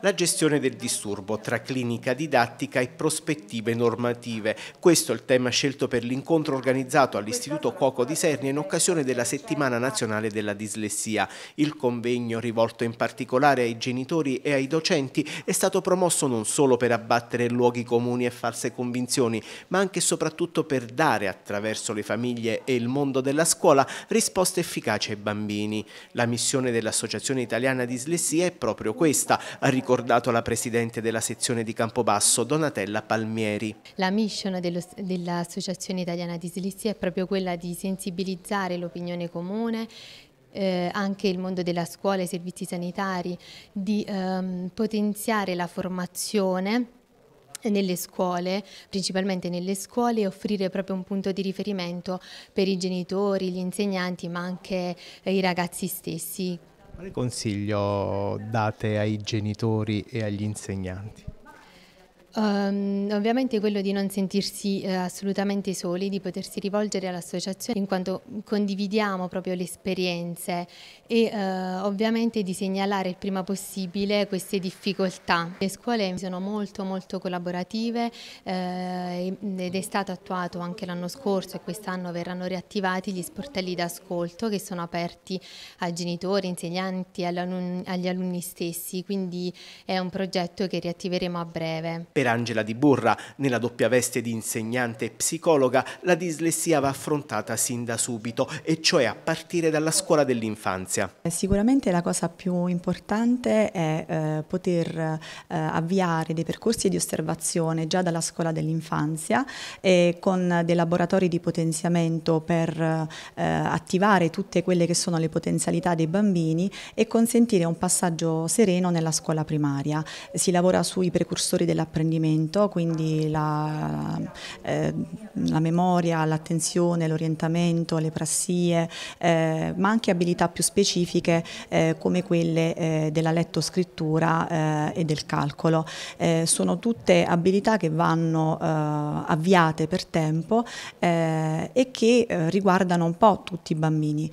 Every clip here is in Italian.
la gestione del disturbo tra clinica didattica e prospettive normative. Questo è il tema scelto per l'incontro organizzato all'Istituto Cuoco di Serni in occasione della Settimana Nazionale della Dislessia. Il convegno, rivolto in particolare ai genitori e ai docenti, è stato promosso non solo per abbattere luoghi comuni e false convinzioni, ma anche e soprattutto per dare, attraverso le famiglie e il mondo della scuola, risposte efficaci ai bambini. La missione dell'Associazione Italiana Dislessia è proprio questa, a ricordare ricordato la presidente della sezione di Campobasso, Donatella Palmieri. La mission dell'Associazione Italiana di Dislessia è proprio quella di sensibilizzare l'opinione comune, eh, anche il mondo della scuola, e i servizi sanitari, di ehm, potenziare la formazione nelle scuole, principalmente nelle scuole, e offrire proprio un punto di riferimento per i genitori, gli insegnanti, ma anche eh, i ragazzi stessi, quale consiglio date ai genitori e agli insegnanti? Um, ovviamente quello di non sentirsi eh, assolutamente soli, di potersi rivolgere all'associazione in quanto condividiamo proprio le esperienze e eh, ovviamente di segnalare il prima possibile queste difficoltà. Le scuole sono molto molto collaborative eh, mm, ed è stato attuato anche l'anno scorso e quest'anno verranno riattivati gli sportelli d'ascolto che sono aperti a genitori, insegnanti, agli alunni stessi, quindi è un progetto che riattiveremo a breve. Per Angela Di Burra, nella doppia veste di insegnante e psicologa, la dislessia va affrontata sin da subito, e cioè a partire dalla scuola dell'infanzia. Eh, sicuramente la cosa più importante è eh, poter eh, avviare dei percorsi di osservazione già dalla scuola dell'infanzia e con dei laboratori di potenziamento per attivare tutte quelle che sono le potenzialità dei bambini e consentire un passaggio sereno nella scuola primaria. Si lavora sui precursori dell'apprendimento apprendimento, quindi la, eh, la memoria, l'attenzione, l'orientamento, le prassie, eh, ma anche abilità più specifiche eh, come quelle eh, della lettoscrittura eh, e del calcolo. Eh, sono tutte abilità che vanno avviate per tempo e che riguardano un po' tutti i bambini.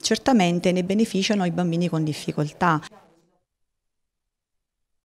certamente ne beneficiano i bambini con difficoltà.